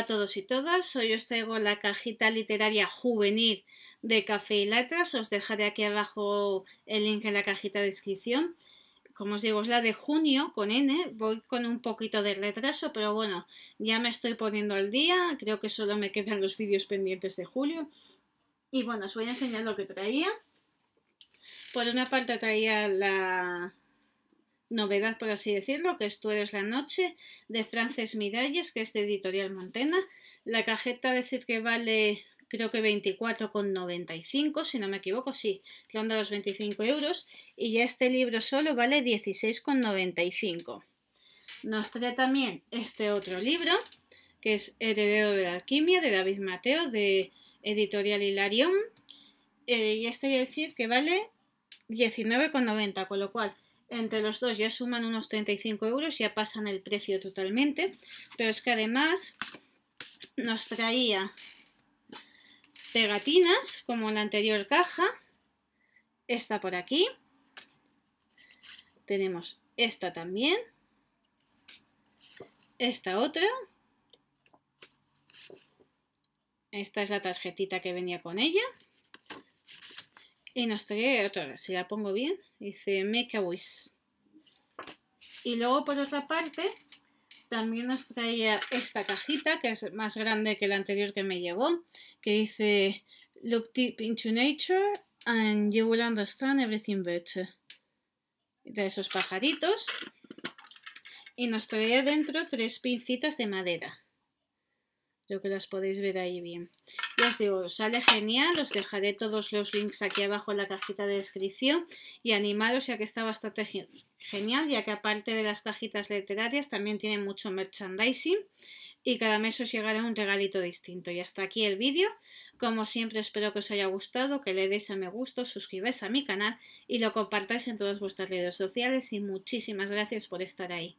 a todos y todas, hoy os traigo la cajita literaria juvenil de Café y Letras, os dejaré aquí abajo el link en la cajita de descripción. Como os digo, es la de junio con N, voy con un poquito de retraso, pero bueno, ya me estoy poniendo al día, creo que solo me quedan los vídeos pendientes de julio. Y bueno, os voy a enseñar lo que traía. Por una parte traía la, novedad, por así decirlo, que es Tú eres la noche, de Frances Miralles, que es de Editorial Montena. La cajeta decir que vale creo que 24,95, si no me equivoco, sí, dado los 25 euros. Y ya este libro solo vale 16,95. Nos trae también este otro libro, que es Heredero de la Alquimia, de David Mateo, de Editorial Hilarión. Eh, y este decir que vale 19,90, con lo cual entre los dos ya suman unos 35 euros, ya pasan el precio totalmente, pero es que además nos traía pegatinas, como en la anterior caja, esta por aquí, tenemos esta también, esta otra, esta es la tarjetita que venía con ella, y nos traía otra si la pongo bien, dice Make a Wish. Y luego por otra parte, también nos traía esta cajita, que es más grande que la anterior que me llevó, que dice Look deep into nature and you will understand everything better. De esos pajaritos. Y nos traía dentro tres pincitas de madera. Creo que las podéis ver ahí bien. Ya os digo, sale genial. Os dejaré todos los links aquí abajo en la cajita de descripción. Y animaros ya que está bastante genial, ya que aparte de las cajitas literarias también tiene mucho merchandising. Y cada mes os llegará un regalito distinto. Y hasta aquí el vídeo. Como siempre espero que os haya gustado, que le deis a me gusto, suscribáis a mi canal y lo compartáis en todas vuestras redes sociales. Y muchísimas gracias por estar ahí.